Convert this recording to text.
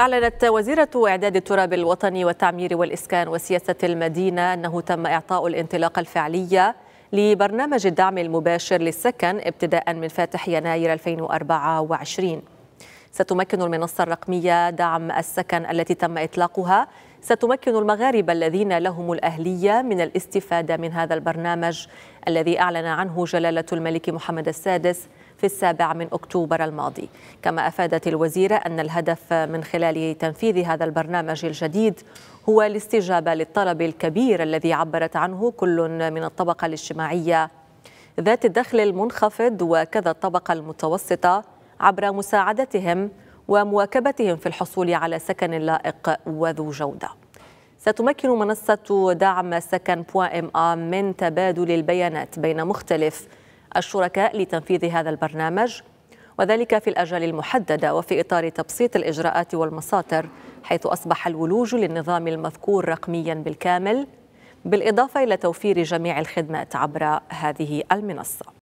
أعلنت وزيرة إعداد التراب الوطني والتعمير والإسكان وسياسة المدينة أنه تم إعطاء الانطلاقة الفعلية لبرنامج الدعم المباشر للسكن ابتداء من فاتح يناير 2024 ستمكن المنصة الرقمية دعم السكن التي تم إطلاقها ستمكن المغاربة الذين لهم الأهلية من الاستفادة من هذا البرنامج الذي أعلن عنه جلالة الملك محمد السادس في السابع من أكتوبر الماضي كما أفادت الوزيرة أن الهدف من خلال تنفيذ هذا البرنامج الجديد هو الاستجابة للطلب الكبير الذي عبرت عنه كل من الطبقة الاجتماعية ذات الدخل المنخفض وكذا الطبقة المتوسطة عبر مساعدتهم ومواكبتهم في الحصول على سكن لائق وذو جوده. ستمكن منصة دعم سكن بوائم آم من تبادل البيانات بين مختلف الشركاء لتنفيذ هذا البرنامج وذلك في الأجال المحددة وفي إطار تبسيط الإجراءات والمساطر حيث أصبح الولوج للنظام المذكور رقميا بالكامل بالإضافة إلى توفير جميع الخدمات عبر هذه المنصة